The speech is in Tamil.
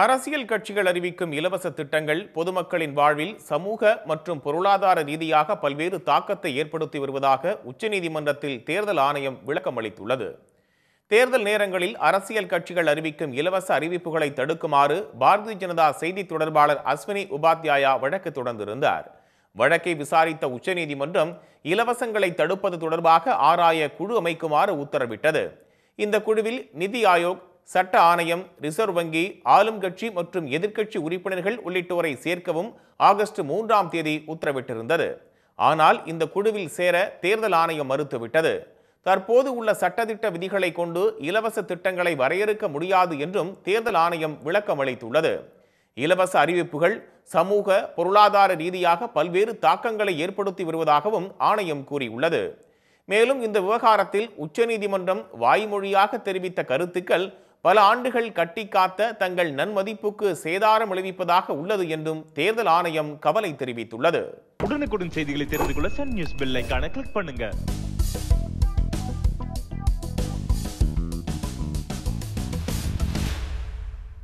அரசியல் கட்சிகள் அறிவிக்கும் இலவச திட்டங்கள் பொதுமக்களின் வாழ்வில் சமூக மற்றும் பொருளாதார ரீதியாக பல்வேறு தாக்கத்தை ஏற்படுத்தி வருவதாக உச்சநீதிமன்றத்தில் தேர்தல் ஆணையம் விளக்கம் அளித்துள்ளது தேர்தல் நேரங்களில் அரசியல் கட்சிகள் அறிவிக்கும் இலவச அறிவிப்புகளை தடுக்குமாறு பாரதிய ஜனதா செய்தி தொடர்பாளர் அஸ்வினி உபாத்யாயா வழக்கு தொடர்ந்திருந்தார் வழக்கை விசாரித்த உச்சநீதிமன்றம் இலவசங்களை தடுப்பது தொடர்பாக ஆராய குழு அமைக்குமாறு உத்தரவிட்டது இந்த குழுவில் நிதி ஆயோக் சட்ட ஆணையம் ரிசர்வ் வங்கி ஆளும் கட்சி மற்றும் எதிர்க்கட்சி உறுப்பினர்கள் உள்ளிட்டோரை சேர்க்கவும் ஆகஸ்ட் மூன்றாம் தேதி உத்தரவிட்டிருந்தது ஆனால் இந்த குழுவில் சேர தேர்தல் ஆணையம் மறுத்துவிட்டது தற்போது உள்ள சட்டத்திட்ட விதிகளை கொண்டு இலவச திட்டங்களை வரையறுக்க முடியாது என்றும் தேர்தல் ஆணையம் விளக்கம் அளித்துள்ளது இலவச அறிவிப்புகள் சமூக பொருளாதார ரீதியாக பல்வேறு தாக்கங்களை ஏற்படுத்தி வருவதாகவும் ஆணையம் கூறியுள்ளது மேலும் இந்த விவகாரத்தில் உச்சநீதிமன்றம் வாய்மொழியாக தெரிவித்த கருத்துக்கள் பல ஆண்டுகள் கட்டி காத்த தங்கள் நன்மதிப்புக்கு சேதாரம் விளைவிப்பதாக உள்ளது என்றும் தேர்தல் ஆணையம் கவலை தெரிவித்துள்ளது உடனுக்குடன் செய்திகளை தெரிந்து கொள்ள சன் நியூஸ் பில்லைக்கான கிளிக் பண்ணுங்க